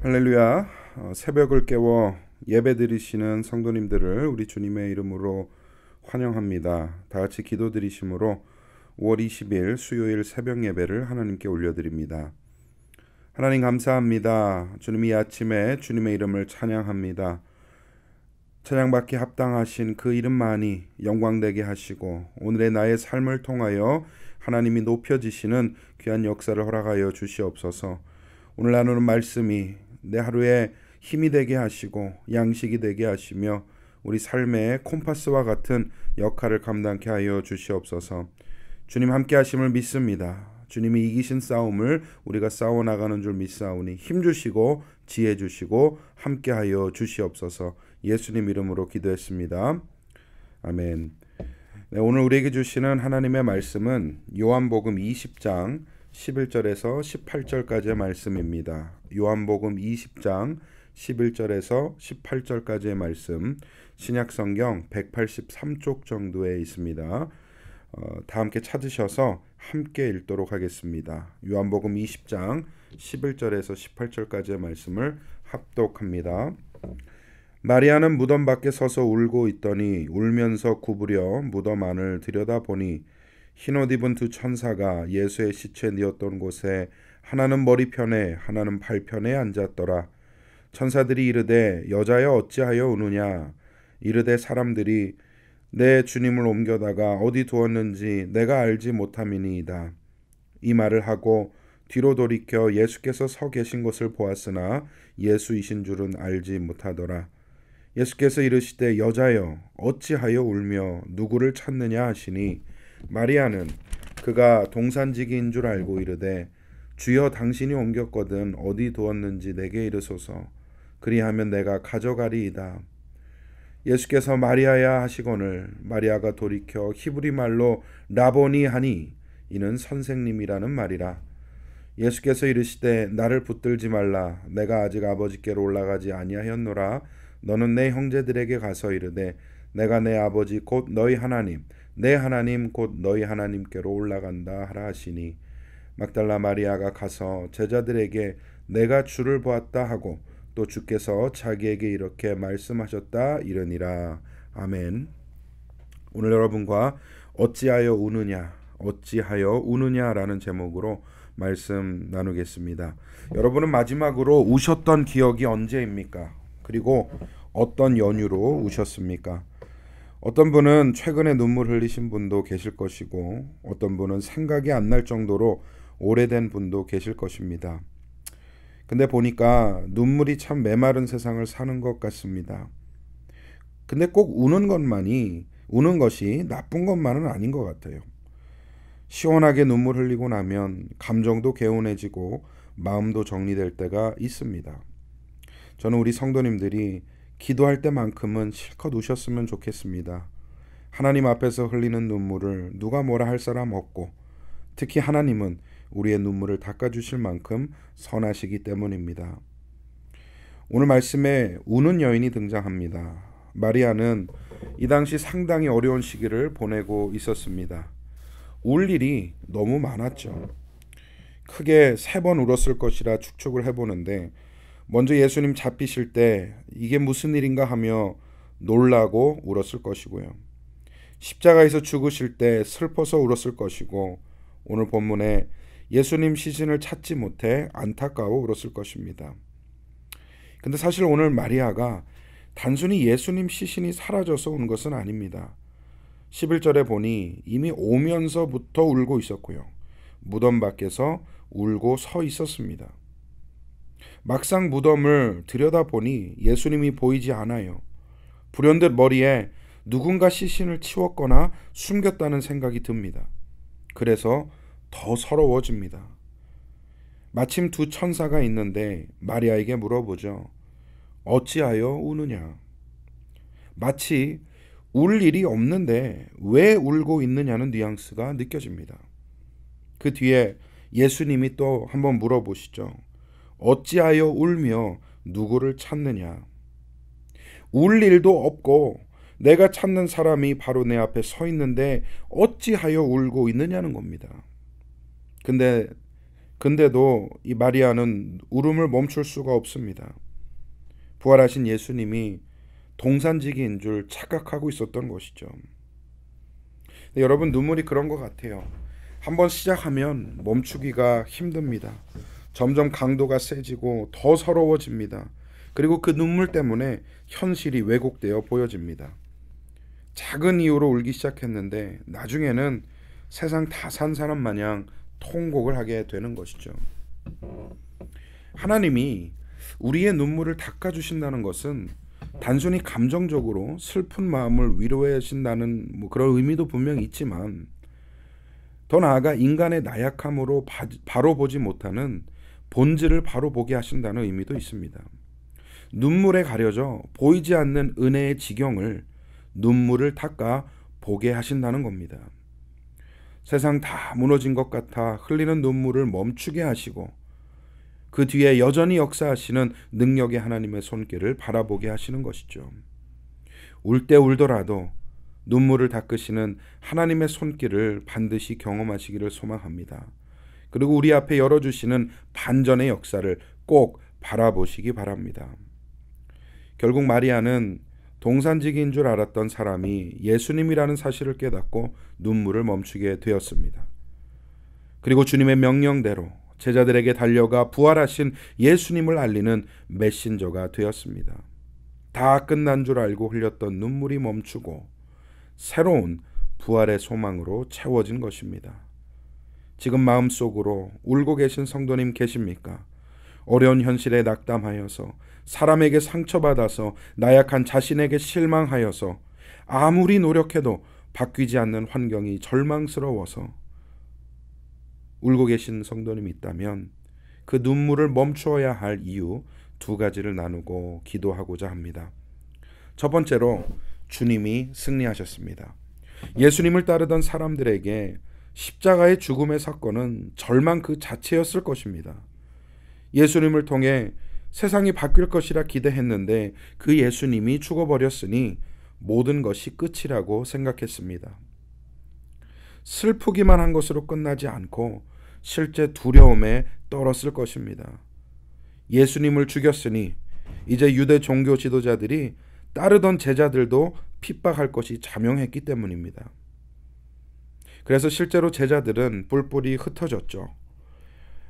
할렐루야. 어, 새벽을 깨워 예배드리시는 성도님들을 우리 주님의 이름으로 환영합니다. 다 같이 기도드리심으로 5월 20일 수요일 새벽 예배를 하나님께 올려드립니다. 하나님 감사합니다. 주님이 아침에 주님의 이름을 찬양합니다. 찬양받기 합당하신 그 이름만이 영광되게 하시고 오늘의 나의 삶을 통하여 하나님이 높여지시는 귀한 역사를 허락하여 주시옵소서. 오늘 나누는 말씀이 내 하루에 힘이 되게 하시고 양식이 되게 하시며 우리 삶의 콤파스와 같은 역할을 감당케 하여 주시옵소서. 주님 함께 하심을 믿습니다. 주님이 이기신 싸움을 우리가 싸워 나가는 줄 믿사오니 힘 주시고 지혜 주시고 함께 하여 주시옵소서. 예수님 이름으로 기도했습니다. 아멘. 네, 오늘 우리에게 주시는 하나님의 말씀은 요한복음 20장 11절에서 18절까지의 말씀입니다. 요한복음 20장 11절에서 18절까지의 말씀 신약성경 183쪽 정도에 있습니다. 어, 다 함께 찾으셔서 함께 읽도록 하겠습니다. 요한복음 20장 11절에서 18절까지의 말씀을 합독합니다. 마리아는 무덤 밖에 서서 울고 있더니 울면서 구부려 무덤 안을 들여다보니 흰옷 입은 두 천사가 예수의 시체 니었던 곳에 하나는 머리편에 하나는 발편에 앉았더라. 천사들이 이르되 여자여 어찌하여 우느냐 이르되 사람들이 내 주님을 옮겨다가 어디 두었는지 내가 알지 못함이니이다. 이 말을 하고 뒤로 돌이켜 예수께서 서 계신 것을 보았으나 예수이신 줄은 알지 못하더라. 예수께서 이르시되 여자여 어찌하여 울며 누구를 찾느냐 하시니 마리아는 그가 동산지기인 줄 알고 이르되 주여 당신이 옮겼거든 어디 두었는지 내게 이르소서 그리하면 내가 가져가리이다. 예수께서 마리아야 하시거늘 마리아가 돌이켜 히브리 말로 라보니 하니 이는 선생님이라는 말이라. 예수께서 이르시되 나를 붙들지 말라 내가 아직 아버지께로 올라가지 아니하였노라 너는 내 형제들에게 가서 이르되 내가 내 아버지 곧 너희 하나님 내 하나님 곧 너희 하나님께로 올라간다 하라 하시니 막달라 마리아가 가서 제자들에게 내가 주를 보았다 하고 또 주께서 자기에게 이렇게 말씀하셨다 이르니라 아멘. 오늘 여러분과 어찌하여 우느냐 어찌하여 우느냐라는 제목으로 말씀 나누겠습니다. 여러분은 마지막으로 우셨던 기억이 언제입니까? 그리고 어떤 연유로 우셨습니까? 어떤 분은 최근에 눈물 흘리신 분도 계실 것이고 어떤 분은 생각이 안 날 정도로 오래된 분도 계실 것입니다. 근데 보니까 눈물이 참 메마른 세상을 사는 것 같습니다. 근데 꼭 우는 것만이 우는 것이 나쁜 것만은 아닌 것 같아요. 시원하게 눈물 흘리고 나면 감정도 개운해지고 마음도 정리될 때가 있습니다. 저는 우리 성도님들이 기도할 때만큼은 실컷 우셨으면 좋겠습니다. 하나님 앞에서 흘리는 눈물을 누가 뭐라 할 사람 없고 특히 하나님은 우리의 눈물을 닦아주실 만큼 선하시기 때문입니다. 오늘 말씀에 우는 여인이 등장합니다. 마리아는 이 당시 상당히 어려운 시기를 보내고 있었습니다. 울 일이 너무 많았죠. 크게 세 번 울었을 것이라 축축을 해보는데 먼저 예수님 잡히실 때 이게 무슨 일인가 하며 놀라고 울었을 것이고요. 십자가에서 죽으실 때 슬퍼서 울었을 것이고 오늘 본문에 예수님 시신을 찾지 못해 안타까워 울었을 것입니다. 근데 사실 오늘 마리아가 단순히 예수님 시신이 사라져서 운 것은 아닙니다. 11절에 보니 이미 오면서부터 울고 있었고요. 무덤 밖에서 울고 서 있었습니다. 막상 무덤을 들여다보니 예수님이 보이지 않아요. 불현듯 머리에 누군가 시신을 치웠거나 숨겼다는 생각이 듭니다. 그래서 더 서러워집니다. 마침 두 천사가 있는데 마리아에게 물어보죠. 어찌하여 우느냐? 마치 울 일이 없는데 왜 울고 있느냐는 뉘앙스가 느껴집니다. 그 뒤에 예수님이 또 한번 물어보시죠. 어찌하여 울며 누구를 찾느냐? 울 일도 없고 내가 찾는 사람이 바로 내 앞에 서 있는데 어찌하여 울고 있느냐는 겁니다. 근데 근데도 이 마리아는 울음을 멈출 수가 없습니다. 부활하신 예수님이 동산지기인 줄 착각하고 있었던 것이죠. 여러분 눈물이 그런 것 같아요. 한번 시작하면 멈추기가 힘듭니다. 점점 강도가 세지고 더 서러워집니다. 그리고 그 눈물 때문에 현실이 왜곡되어 보여집니다. 작은 이유로 울기 시작했는데 나중에는 세상 다 산 사람 마냥 통곡을 하게 되는 것이죠. 하나님이 우리의 눈물을 닦아주신다는 것은 단순히 감정적으로 슬픈 마음을 위로해 주신다는 뭐 그런 의미도 분명 있지만 더 나아가 인간의 나약함으로 바로 보지 못하는 본질을 바로 보게 하신다는 의미도 있습니다. 눈물에 가려져 보이지 않는 은혜의 지경을 눈물을 닦아 보게 하신다는 겁니다. 세상 다 무너진 것 같아 흘리는 눈물을 멈추게 하시고 그 뒤에 여전히 역사하시는 능력의 하나님의 손길을 바라보게 하시는 것이죠. 울 때 울더라도 눈물을 닦으시는 하나님의 손길을 반드시 경험하시기를 소망합니다. 그리고 우리 앞에 열어주시는 반전의 역사를 꼭 바라보시기 바랍니다. 결국 마리아는 동산직인 줄 알았던 사람이 예수님이라는 사실을 깨닫고 눈물을 멈추게 되었습니다. 그리고 주님의 명령대로 제자들에게 달려가 부활하신 예수님을 알리는 메신저가 되었습니다. 다 끝난 줄 알고 흘렸던 눈물이 멈추고 새로운 부활의 소망으로 채워진 것입니다. 지금 마음속으로 울고 계신 성도님 계십니까? 어려운 현실에 낙담하여서 사람에게 상처받아서 나약한 자신에게 실망하여서 아무리 노력해도 바뀌지 않는 환경이 절망스러워서 울고 계신 성도님 있다면 그 눈물을 멈추어야 할 이유 두 가지를 나누고 기도하고자 합니다. 첫 번째로 주님이 승리하셨습니다. 예수님을 따르던 사람들에게 십자가의 죽음의 사건은 절망 그 자체였을 것입니다. 예수님을 통해 세상이 바뀔 것이라 기대했는데 그 예수님이 죽어버렸으니 모든 것이 끝이라고 생각했습니다. 슬프기만 한 것으로 끝나지 않고 실제 두려움에 떨었을 것입니다. 예수님을 죽였으니 이제 유대 종교 지도자들이 따르던 제자들도 핍박할 것이 자명했기 때문입니다. 그래서 실제로 제자들은 뿔뿔이 흩어졌죠.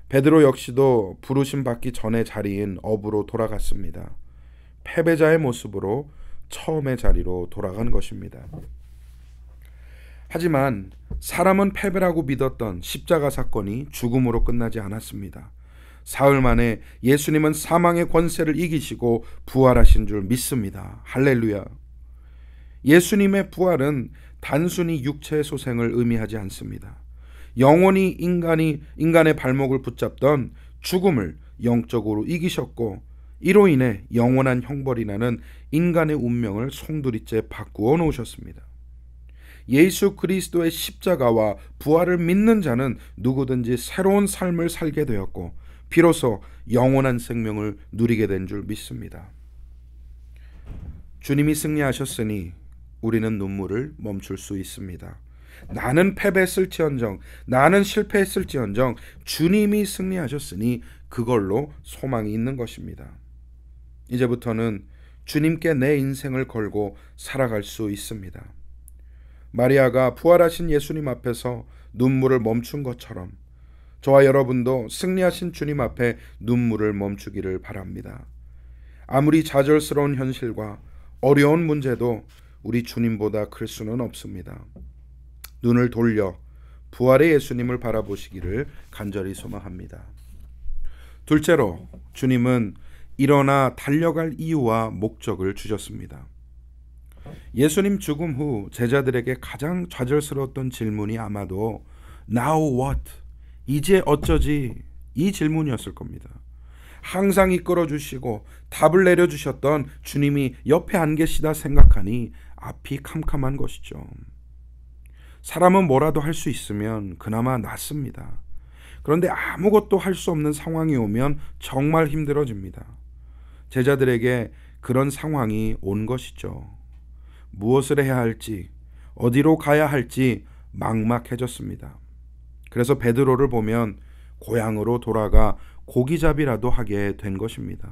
베드로 역시도 부르심 받기 전에 자리인 업으로 돌아갔습니다. 패배자의 모습으로 처음의 자리로 돌아간 것입니다. 하지만 사람은 패배라고 믿었던 십자가 사건이 죽음으로 끝나지 않았습니다. 사흘 만에 예수님은 사망의 권세를 이기시고 부활하신 줄 믿습니다. 할렐루야. 예수님의 부활은 단순히 육체의 소생을 의미하지 않습니다. 영원히 인간이 인간의 발목을 붙잡던 죽음을 영적으로 이기셨고 이로 인해 영원한 형벌이라는 인간의 운명을 송두리째 바꾸어 놓으셨습니다. 예수 그리스도의 십자가와 부활을 믿는 자는 누구든지 새로운 삶을 살게 되었고 비로소 영원한 생명을 누리게 된 줄 믿습니다. 주님이 승리하셨으니 우리는 눈물을 멈출 수 있습니다. 나는 패배했을지언정, 나는 실패했을지언정, 주님이 승리하셨으니 그걸로 소망이 있는 것입니다. 이제부터는 주님께 내 인생을 걸고 살아갈 수 있습니다. 마리아가 부활하신 예수님 앞에서 눈물을 멈춘 것처럼 저와 여러분도 승리하신 주님 앞에 눈물을 멈추기를 바랍니다. 아무리 좌절스러운 현실과 어려운 문제도 우리 주님보다 클 수는 없습니다. 눈을 돌려 부활의 예수님을 바라보시기를 간절히 소망합니다. 둘째로 주님은 일어나 달려갈 이유와 목적을 주셨습니다. 예수님 죽음 후 제자들에게 가장 좌절스러웠던 질문이 아마도 Now what? 이제 어쩌지? 이 질문이었을 겁니다. 항상 이끌어 주시고 답을 내려 주셨던 주님이 옆에 안 계시다 생각하니 앞이 캄캄한 것이죠. 사람은 뭐라도 할 수 있으면 그나마 낫습니다. 그런데 아무것도 할 수 없는 상황이 오면 정말 힘들어집니다. 제자들에게 그런 상황이 온 것이죠. 무엇을 해야 할지, 어디로 가야 할지 막막해졌습니다. 그래서 베드로를 보면 고향으로 돌아가 고기잡이라도 하게 된 것입니다.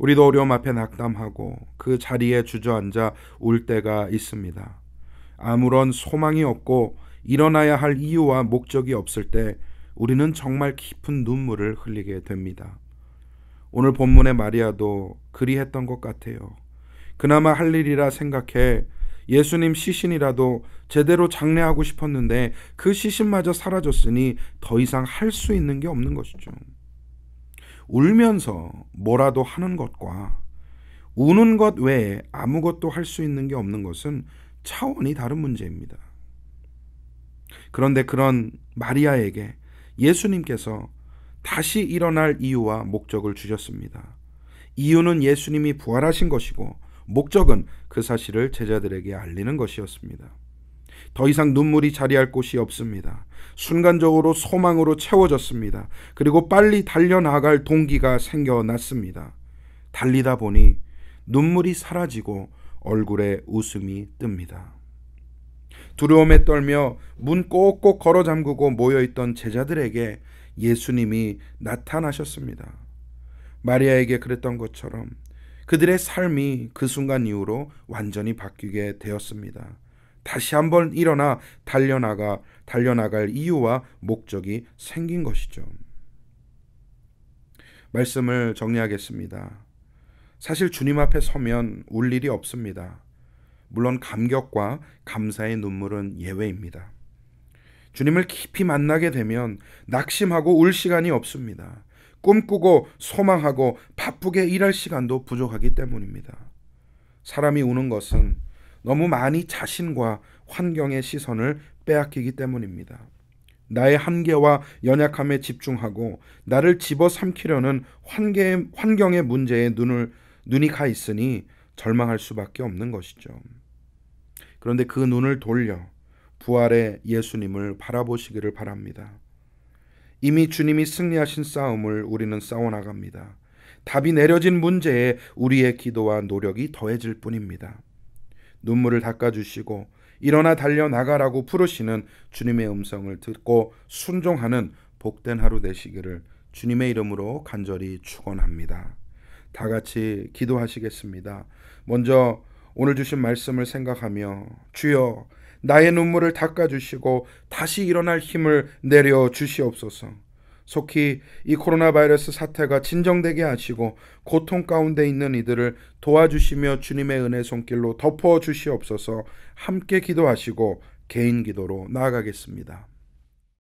우리도 어려움 앞에 낙담하고 그 자리에 주저앉아 울 때가 있습니다. 아무런 소망이 없고 일어나야 할 이유와 목적이 없을 때 우리는 정말 깊은 눈물을 흘리게 됩니다. 오늘 본문의 마리아도 그리 했던 것 같아요. 그나마 할 일이라 생각해 예수님 시신이라도 제대로 장례하고 싶었는데 그 시신마저 사라졌으니 더 이상 할 수 있는 게 없는 것이죠. 울면서 뭐라도 하는 것과 우는 것 외에 아무것도 할 수 있는 게 없는 것은 차원이 다른 문제입니다. 그런데 그런 마리아에게 예수님께서 다시 일어날 이유와 목적을 주셨습니다. 이유는 예수님이 부활하신 것이고 목적은 그 사실을 제자들에게 알리는 것이었습니다. 더 이상 눈물이 자리할 곳이 없습니다. 순간적으로 소망으로 채워졌습니다. 그리고 빨리 달려나갈 동기가 생겨났습니다. 달리다 보니 눈물이 사라지고 얼굴에 웃음이 뜹니다. 두려움에 떨며 문 꼭꼭 걸어 잠그고 모여있던 제자들에게 예수님이 나타나셨습니다. 마리아에게 그랬던 것처럼 그들의 삶이 그 순간 이후로 완전히 바뀌게 되었습니다. 다시 한번 일어나 달려나가 달려나갈 이유와 목적이 생긴 것이죠. 말씀을 정리하겠습니다. 사실 주님 앞에 서면 울 일이 없습니다. 물론 감격과 감사의 눈물은 예외입니다. 주님을 깊이 만나게 되면 낙심하고 울 시간이 없습니다. 꿈꾸고 소망하고 바쁘게 일할 시간도 부족하기 때문입니다. 사람이 우는 것은 너무 많이 자신과 환경의 시선을 빼앗기기 때문입니다. 나의 한계와 연약함에 집중하고 나를 집어삼키려는 환계, 환경의 문제에 눈을 눈이 가 있으니 절망할 수밖에 없는 것이죠. 그런데 그 눈을 돌려 부활의 예수님을 바라보시기를 바랍니다. 이미 주님이 승리하신 싸움을 우리는 싸워나갑니다. 답이 내려진 문제에 우리의 기도와 노력이 더해질 뿐입니다. 눈물을 닦아주시고 일어나 달려 나가라고 부르시는 주님의 음성을 듣고 순종하는 복된 하루 되시기를 주님의 이름으로 간절히 축원합니다. 다 같이 기도하시겠습니다. 먼저 오늘 주신 말씀을 생각하며 주여 나의 눈물을 닦아주시고 다시 일어날 힘을 내려 주시옵소서. 속히 이 코로나 바이러스 사태가 진정되게 하시고 고통 가운데 있는 이들을 도와주시며 주님의 은혜 손길로 덮어 주시옵소서 함께 기도하시고 개인 기도로 나아가겠습니다.